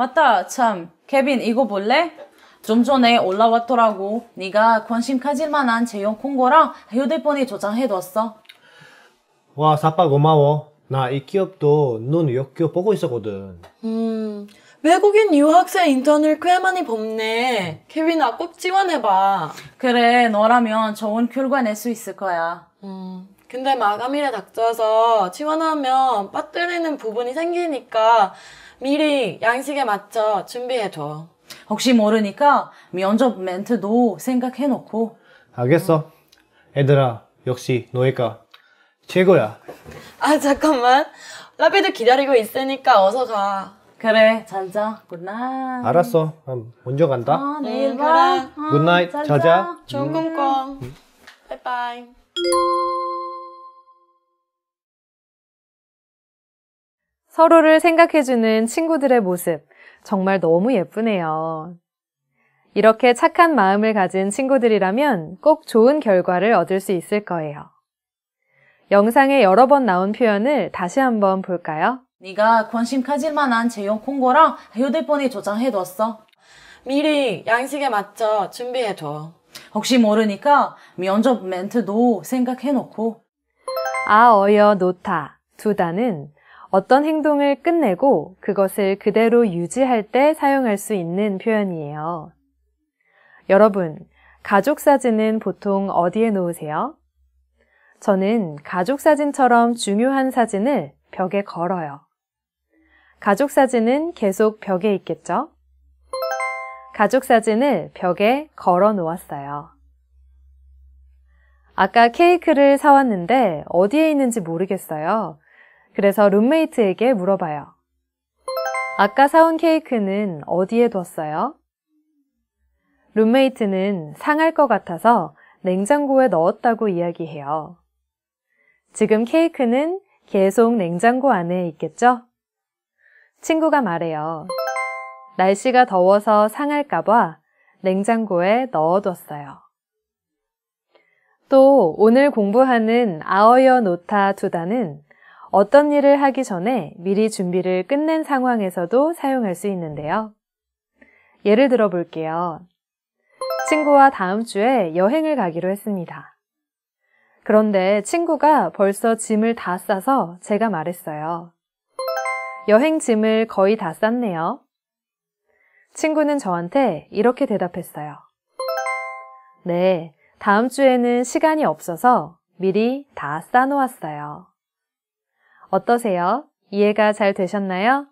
맞다 참 케빈 이거 볼래? 좀 전에 올라왔더라고 네가 관심 가질 만한 제형 콩고랑 휴대폰에 저장해뒀어 와 사빠 고마워 나 이 기업도 눈 역교 보고 있었거든 음 외국인 유학생 인턴을 꽤 많이 뽑네 케빈아 꼭 지원해봐 그래 너라면 좋은 결과 낼 수 있을 거야 음 근데 마감일에 닥쳐서 지원하면 빠뜨리는 부분이 생기니까 미리 양식에 맞춰 준비해줘. 혹시 모르니까 면접 멘트도 생각해놓고. 알겠어. 애들아, 역시 노예가 최고야. 아, 잠깐만. 라비도 기다리고 있으니까 어서 가. 그래, 잘 자. 굿나잇. 알았어. 그럼 먼저 간다. 어, 내일 응, 봐. 그래. 굿나잇. 아, 잘 자. 좋은 음. 꿈 꿔. 바이바이. 서로를 생각해주는 친구들의 모습 정말 너무 예쁘네요. 이렇게 착한 마음을 가진 친구들이라면 꼭 좋은 결과를 얻을 수 있을 거예요. 영상에 여러 번 나온 표현을 다시 한번 볼까요? 네가 관심 가질 만한 제형 콩고랑 휴대폰에 저장해뒀어. 미리 양식에 맞춰 준비해둬. 혹시 모르니까 면접 멘트도 생각해놓고. 아, 어여, 노타, 두다는 어떤 행동을 끝내고 그것을 그대로 유지할 때 사용할 수 있는 표현이에요. 여러분, 가족 사진은 보통 어디에 놓으세요? 저는 가족 사진처럼 중요한 사진을 벽에 걸어요. 가족 사진은 계속 벽에 있겠죠? 가족 사진을 벽에 걸어 놓았어요. 아까 케이크를 사왔는데 어디에 있는지 모르겠어요. 그래서 룸메이트에게 물어봐요. 아까 사온 케이크는 어디에 뒀어요? 룸메이트는 상할 것 같아서 냉장고에 넣었다고 이야기해요. 지금 케이크는 계속 냉장고 안에 있겠죠? 친구가 말해요. 날씨가 더워서 상할까봐 냉장고에 넣어뒀어요. 또 오늘 공부하는 아어여 노타 두다는 어떤 일을 하기 전에 미리 준비를 끝낸 상황에서도 사용할 수 있는데요. 예를 들어 볼게요. 친구와 다음 주에 여행을 가기로 했습니다. 그런데 친구가 벌써 짐을 다 싸서 제가 말했어요. 여행 짐을 거의 다 쌌네요. 친구는 저한테 이렇게 대답했어요. 네, 다음 주에는 시간이 없어서 미리 다 싸놓았어요. 어떠세요? 이해가 잘 되셨나요?